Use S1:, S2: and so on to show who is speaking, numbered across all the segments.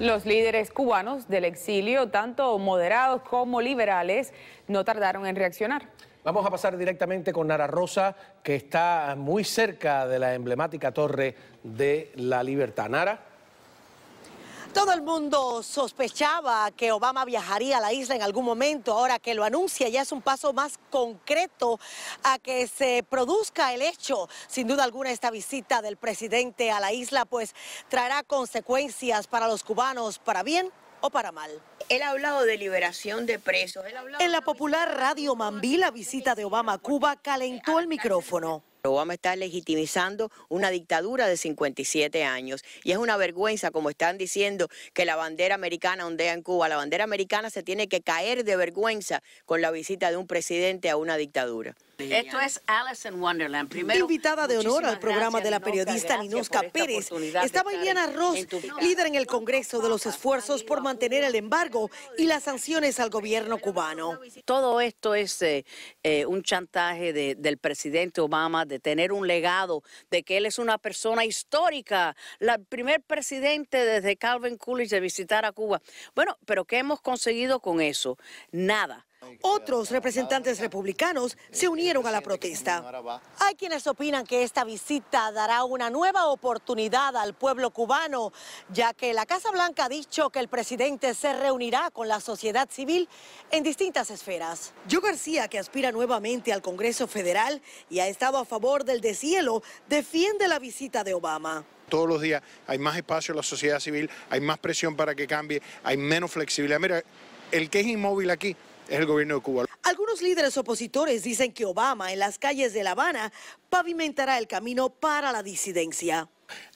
S1: Los líderes cubanos del exilio, tanto moderados como liberales, no tardaron en reaccionar. Vamos a pasar directamente con Nara Rosa, que está muy cerca de la emblemática Torre de la Libertad. Nara. Todo el mundo sospechaba que Obama viajaría a la isla en algún momento. Ahora que lo anuncia ya es un paso más concreto a que se produzca el hecho. Sin duda alguna esta visita del presidente a la isla pues traerá consecuencias para los cubanos, para bien o para mal. Él ha hablado de liberación de presos. en la popular radio Mambí, la visita de Obama a Cuba calentó el micrófono. Obama está legitimizando una dictadura de 57 años y es una vergüenza como están diciendo que la bandera americana ondea en Cuba. La bandera americana se tiene que caer de vergüenza con la visita de un presidente a una dictadura. Esto es Alice in Wonderland. Primero, Invitada de honor al programa de la periodista Linusca Pérez, estaba Iliana Ross, líder en el Congreso de los esfuerzos por mantener el embargo y las sanciones al gobierno cubano. Todo esto es eh, eh, un chantaje del presidente Obama, de tener un legado, de que él es una persona histórica, el primer presidente desde Calvin Coolidge de visitar a Cuba. Bueno, pero ¿qué hemos conseguido con eso? Nada. Otros representantes republicanos se unieron a la protesta. Hay quienes opinan que esta visita dará una nueva oportunidad al pueblo cubano, ya que la Casa Blanca ha dicho que el presidente se reunirá con la sociedad civil en distintas esferas. Joe García, que aspira nuevamente al Congreso Federal y ha estado a favor del deshielo, defiende la visita de Obama todos los días hay más espacio en la sociedad civil, hay más presión para que cambie, hay menos flexibilidad. Mira, el que es inmóvil aquí el gobierno de Cuba. Algunos líderes opositores dicen que Obama en las calles de La Habana pavimentará el camino para la disidencia.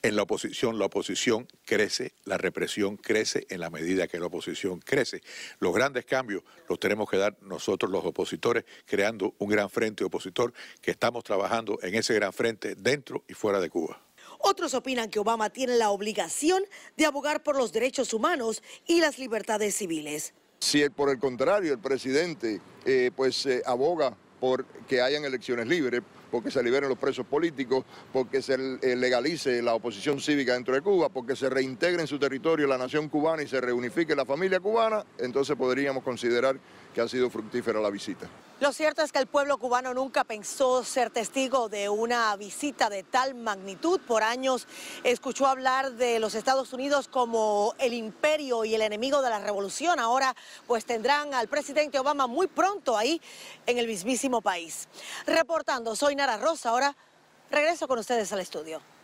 S1: En la oposición, la oposición crece, la represión crece en la medida que la oposición crece. Los grandes cambios los tenemos que dar nosotros los opositores, creando un gran frente opositor que estamos trabajando en ese gran frente dentro y fuera de Cuba. Otros opinan que Obama tiene la obligación de abogar por los derechos humanos y las libertades civiles. Si por el contrario el presidente eh, pues, eh, aboga por que hayan elecciones libres, porque se liberen los presos políticos, porque se eh, legalice la oposición cívica dentro de Cuba, porque se reintegre en su territorio la nación cubana y se reunifique la familia cubana, entonces podríamos considerar que ha sido fructífera la visita. Lo cierto es que el pueblo cubano nunca pensó ser testigo de una visita de tal magnitud. Por años escuchó hablar de los Estados Unidos como el imperio y el enemigo de la revolución. Ahora pues tendrán al presidente Obama muy pronto ahí en el mismísimo país. Reportando, soy Nara Rosa. Ahora regreso con ustedes al estudio.